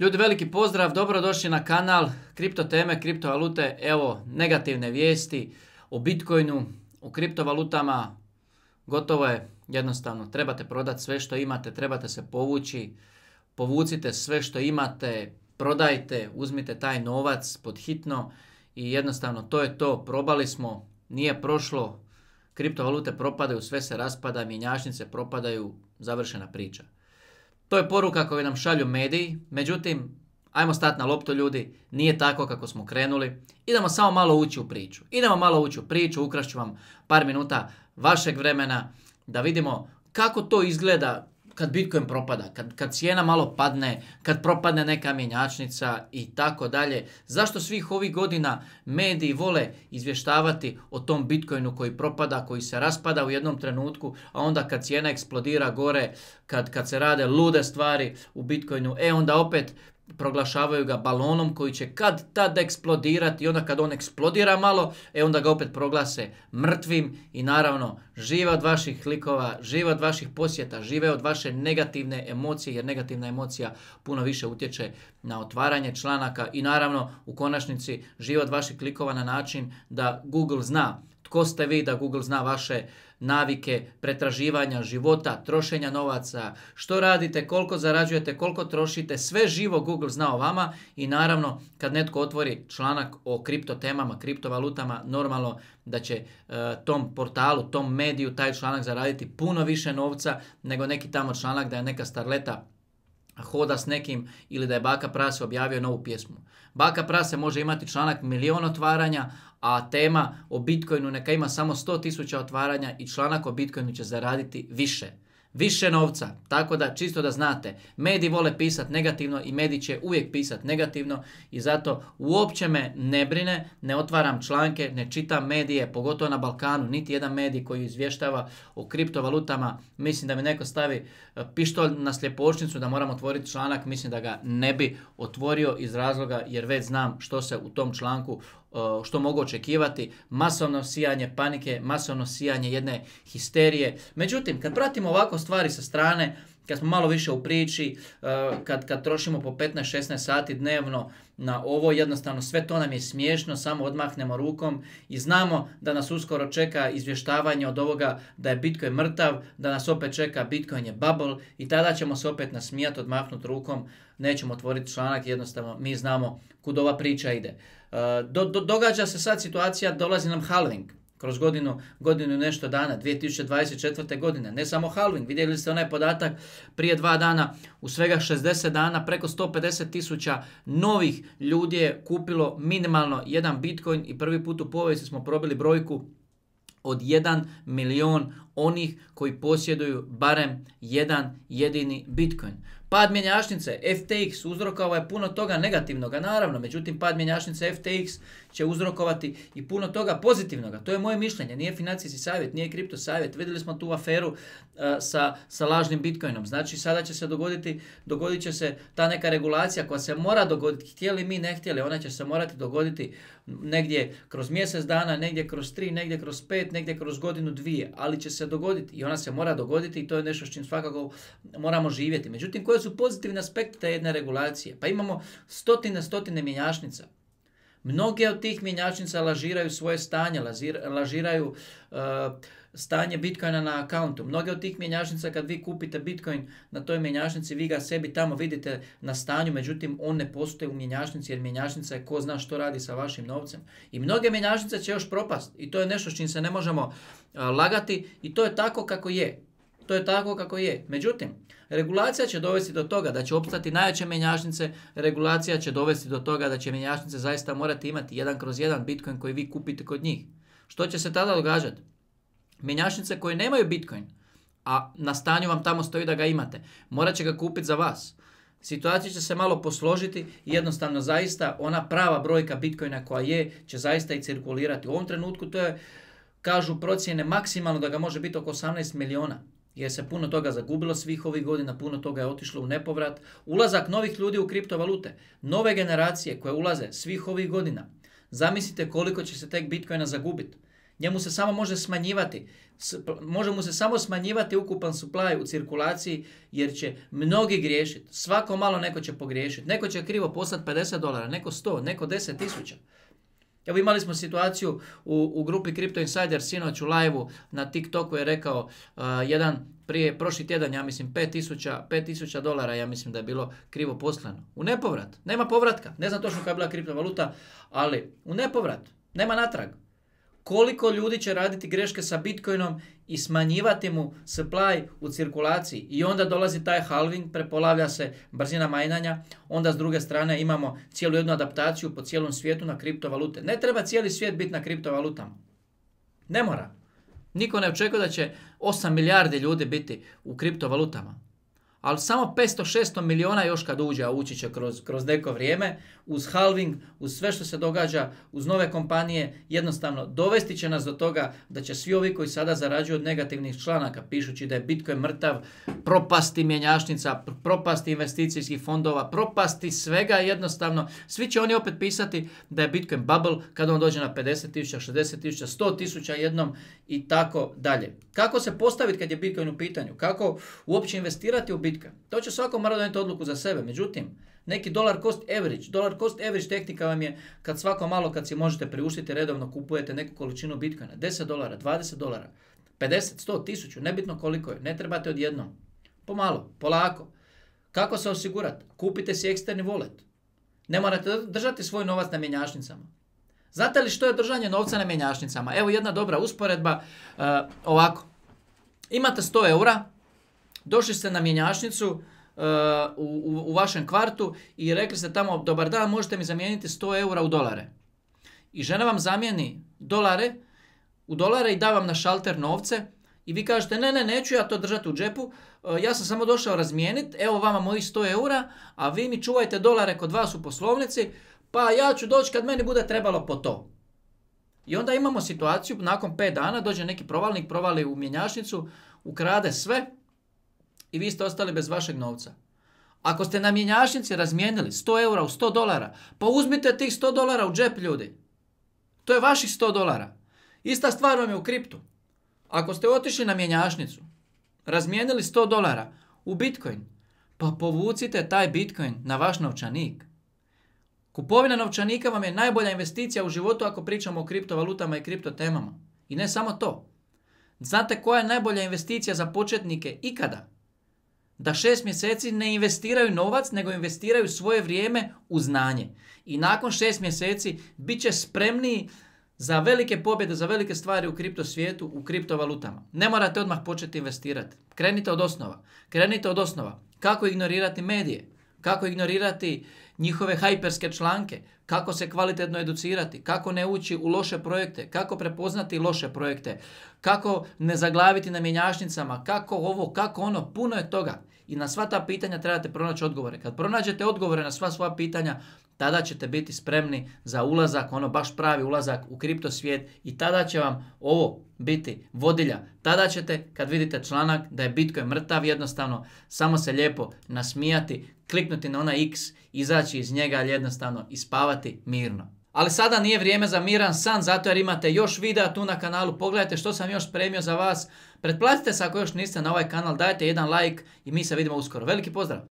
Ljudi, veliki pozdrav, dobrodošli na kanal Kripto teme, kriptovalute, evo negativne vijesti o Bitcoinu, o kriptovalutama, gotovo je jednostavno, trebate prodati sve što imate, trebate se povući, povucite sve što imate, prodajte, uzmite taj novac pod hitno i jednostavno to je to, probali smo, nije prošlo, kriptovalute propadaju, sve se raspada, mjenjačnice propadaju, završena priča. To je poruka koju nam šalju mediji, međutim, ajmo stati na loptu ljudi, nije tako kako smo krenuli. Idemo samo malo ući u priču. Idemo malo ući u priču, ukrašću vam par minuta vašeg vremena da vidimo kako to izgleda kad Bitcoin propada, kad, kad cijena malo padne, kad propadne neka mjenjačnica i tako dalje. Zašto svih ovih godina mediji vole izvještavati o tom Bitcoinu koji propada, koji se raspada u jednom trenutku, a onda kad cijena eksplodira gore, kad, kad se rade lude stvari u Bitcoinu, e onda opet proglašavaju ga balonom koji će kad tad eksplodirati i onda kad on eksplodira malo, e onda ga opet proglase mrtvim i naravno žive od vaših klikova, žive od vaših posjeta, žive od vaše negativne emocije jer negativna emocija puno više utječe na otvaranje članaka i naravno u konačnici žive od vaših klikova na način da Google zna tko ste vi da Google zna vaše navike, pretraživanja života, trošenja novaca, što radite, koliko zarađujete, koliko trošite, sve živo Google zna o vama i naravno kad netko otvori članak o kripto temama, kriptovalutama, normalno da će e, tom portalu, tom mediju taj članak zaraditi puno više novca nego neki tamo članak da je neka starleta hoda s nekim ili da je Baka Prase objavio novu pjesmu. Baka Prase može imati članak milion otvaranja, a tema o Bitcoinu neka ima samo 100.000 otvaranja i članak o Bitcoinu će zaraditi više. Više novca, tako da čisto da znate, mediji vole pisati negativno i mediji će uvijek pisati negativno i zato uopće me ne brine, ne otvaram članke, ne čitam medije, pogotovo na Balkanu, niti jedan medij koji izvještava o kriptovalutama, mislim da mi neko stavi e, pištolj na sljepočnicu da moram otvoriti članak, mislim da ga ne bi otvorio iz razloga jer već znam što se u tom članku E, što mogu očekivati, masovno sijanje panike, masovno sijanje jedne histerije. Međutim, kad pratimo ovako stvari sa strane, kad smo malo više u priči, e, kad, kad trošimo po 15-16 sati dnevno na ovo, jednostavno sve to nam je smiješno, samo odmahnemo rukom i znamo da nas uskoro čeka izvještavanje od ovoga da je Bitcoin mrtav, da nas opet čeka Bitcoin je bubble i tada ćemo se opet nasmijati, odmahnuti rukom, nećemo otvoriti članak, jednostavno mi znamo kud ova priča ide. E, do, događa se sad situacija, dolazi nam halving kroz godinu, godinu nešto dana, 2024. godine. Ne samo halving, vidjeli ste onaj podatak prije dva dana, u svega 60 dana preko 150 tisuća novih ljudi je kupilo minimalno jedan bitcoin i prvi put u povijesti smo probili brojku od 1 milion onih koji posjeduju barem jedan jedini bitcoin. Pad mjenjačnice FTX uzrokovao je puno toga negativnoga, naravno, međutim pad mjenjačnice FTX će uzrokovati i puno toga pozitivnoga. To je moje mišljenje, nije financijski savjet, nije kripto savjet. Vidjeli smo tu aferu e, sa, lažnim bitcoinom. Znači sada će se dogoditi, dogodit će se ta neka regulacija koja se mora dogoditi, htjeli mi, ne htjeli, ona će se morati dogoditi negdje kroz mjesec dana, negdje kroz tri, negdje kroz pet, negdje kroz godinu, dvije, ali će se dogoditi i ona se mora dogoditi i to je nešto s čim svakako moramo živjeti. Međutim, koje su pozitivne aspekte te jedne regulacije. Pa imamo stotine, stotine mjenjačnica. Mnoge od tih mjenjačnica lažiraju svoje stanje, lažiraju e, stanje bitcoina na akauntu. Mnoge od tih mjenjačnica kad vi kupite bitcoin na toj mjenjačnici, vi ga sebi tamo vidite na stanju, međutim on ne postoji u mjenjačnici jer mjenjačnica je ko zna što radi sa vašim novcem. I mnoge mjenjačnice će još propast i to je nešto s čim se ne možemo e, lagati i to je tako kako je to je tako kako je. Međutim, regulacija će dovesti do toga da će opstati najjače menjašnice, regulacija će dovesti do toga da će menjašnice zaista morati imati jedan kroz jedan Bitcoin koji vi kupite kod njih. Što će se tada događati? Menjašnice koje nemaju Bitcoin, a na stanju vam tamo stoji da ga imate, morat će ga kupiti za vas. Situacija će se malo posložiti i jednostavno zaista ona prava brojka Bitcoina koja je će zaista i cirkulirati. U ovom trenutku to je, kažu procjene maksimalno da ga može biti oko 18 milijuna jer se puno toga zagubilo svih ovih godina, puno toga je otišlo u nepovrat. Ulazak novih ljudi u kriptovalute, nove generacije koje ulaze svih ovih godina. Zamislite koliko će se tek Bitcoina zagubiti. Njemu se samo može smanjivati, može mu se samo smanjivati ukupan supply u cirkulaciji jer će mnogi griješiti. Svako malo neko će pogriješiti. Neko će krivo poslati 50 dolara, neko 100, neko 10 tisuća. Evo imali smo situaciju u, u grupi Crypto Insider sinoć u live na TikToku je rekao uh, jedan prije prošli tjedan, ja mislim 5000, dolara, ja mislim da je bilo krivo poslano. U nepovrat, nema povratka. Ne znam točno kada je bila kriptovaluta, ali u nepovrat, nema natrag koliko ljudi će raditi greške sa Bitcoinom i smanjivati mu supply u cirkulaciji. I onda dolazi taj halving, prepolavlja se brzina majnanja, onda s druge strane imamo cijelu jednu adaptaciju po cijelom svijetu na kriptovalute. Ne treba cijeli svijet biti na kriptovalutama. Ne mora. Niko ne očekuje da će 8 milijardi ljudi biti u kriptovalutama ali samo 500-600 miliona još kad uđe, a ući će kroz, kroz neko vrijeme, uz halving, uz sve što se događa, uz nove kompanije, jednostavno dovesti će nas do toga da će svi ovi koji sada zarađuju od negativnih članaka, pišući da je Bitcoin mrtav, propasti mjenjačnica, propasti investicijskih fondova, propasti svega jednostavno, svi će oni opet pisati da je Bitcoin bubble kada on dođe na 50.000, 60.000, 100.000 jednom i tako dalje. Kako se postaviti kad je Bitcoin u pitanju? Kako uopće investirati u Bitcoin? To će svako mora donijeti odluku za sebe. Međutim, neki dolar cost average, dolar cost average tehnika vam je kad svako malo kad si možete priuštiti redovno kupujete neku količinu bitcoina, 10 dolara, 20 dolara, 50, 100, 1000, nebitno koliko je, ne trebate odjednom. Pomalo, polako. Kako se osigurati? Kupite si eksterni wallet. Ne morate držati svoj novac na mjenjašnicama. Znate li što je držanje novca na mjenjašnicama? Evo jedna dobra usporedba, e, ovako. Imate 100 eura, Došli ste na mjenjačnicu, uh, u, u, vašem kvartu i rekli ste tamo dobar dan možete mi zamijeniti 100 eura u dolare. I žena vam zamijeni dolare u dolare i da vam na šalter novce i vi kažete ne ne neću ja to držati u džepu uh, ja sam samo došao razmijeniti evo vama mojih 100 eura a vi mi čuvajte dolare kod vas u poslovnici pa ja ću doći kad meni bude trebalo po to. I onda imamo situaciju nakon 5 dana dođe neki provalnik provali u mjenjašnicu, ukrade sve i vi ste ostali bez vašeg novca. Ako ste na mjenjačnici razmijenili 100 eura u 100 dolara, pa uzmite tih 100 dolara u džep ljudi. To je vaših 100 dolara. Ista stvar vam je u kriptu. Ako ste otišli na mjenjašnicu, razmijenili 100 dolara u bitcoin, pa povucite taj bitcoin na vaš novčanik. Kupovina novčanika vam je najbolja investicija u životu ako pričamo o kriptovalutama i kriptotemama. I ne samo to. Znate koja je najbolja investicija za početnike ikada? da šest mjeseci ne investiraju novac, nego investiraju svoje vrijeme u znanje. I nakon šest mjeseci bit će spremniji za velike pobjede, za velike stvari u kripto svijetu, u kriptovalutama. Ne morate odmah početi investirati. Krenite od osnova. Krenite od osnova. Kako ignorirati medije? kako ignorirati njihove hajperske članke, kako se kvalitetno educirati, kako ne ući u loše projekte, kako prepoznati loše projekte, kako ne zaglaviti na mjenjačnicama, kako ovo, kako ono, puno je toga. I na sva ta pitanja trebate pronaći odgovore. Kad pronađete odgovore na sva svoja pitanja, tada ćete biti spremni za ulazak, ono baš pravi ulazak u kripto svijet i tada će vam ovo biti vodilja. Tada ćete, kad vidite članak da je Bitcoin mrtav, jednostavno samo se lijepo nasmijati, kliknuti na onaj X, izaći iz njega ali jednostavno spavati mirno. Ali sada nije vrijeme za miran san, zato jer imate još videa tu na kanalu. Pogledajte što sam još spremio za vas. Pretplatite se ako još niste na ovaj kanal, dajte jedan like i mi se vidimo uskoro. Veliki pozdrav!